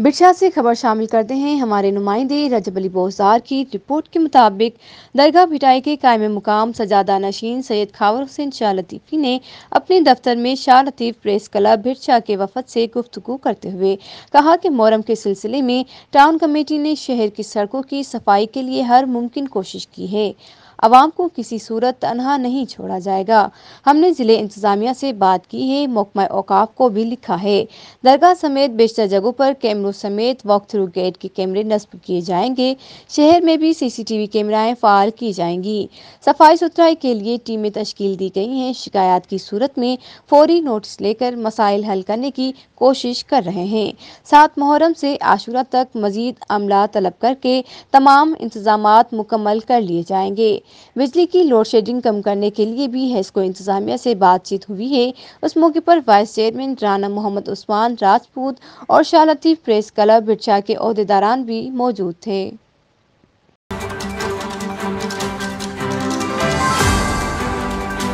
बिरछा से खबर शामिल करते हैं हमारे नुमाइंदे रजब अली बोजार की रिपोर्ट के मुताबिक दरगाह भिटाई के कायम मुकाम सजादा नशीन सैयद खावर हुसैन शाह लतीफ़ी ने अपने दफ्तर में शाह लतीफ़ प्रेस क्लब भिरछा के वफद से गुफ्तु करते हुए कहा कि मोरम के सिलसिले में टाउन कमेटी ने शहर की सड़कों की सफाई के लिए हर मुमकिन कोशिश की है आवाम को किसी सूरत तनहा नहीं छोड़ा जाएगा हमने ज़िले इंतज़ामिया से बात की है मकमा औकाफ को भी लिखा है दरगाह समेत बेशतर जगहों पर कैमरों समेत वॉक थ्रू गेट के कैमरे नस्ब किए जाएंगे शहर में भी सीसीटीवी कैमराएं फाल की जाएंगी सफाई सुथराई के लिए टीमें तश्कील दी गई हैं शिकायत की सूरत में फौरी नोटिस लेकर मसाइल हल करने की कोशिश कर रहे हैं सात मुहर्रम से आशुरा तक मजीद अमला तलब करके तमाम इंतजाम मुकम्मल कर लिए जाएंगे बिजली की लोड शेडिंग कम करने के लिए भी हेस्को इंतजामिया से बातचीत हुई है उस मौके पर वाइस चेयरमैन राना मोहम्मद उस्मान राजपूत और शाह लतीफ़ प्रेस क्लब बिरछा के अहदेदारान भी मौजूद थे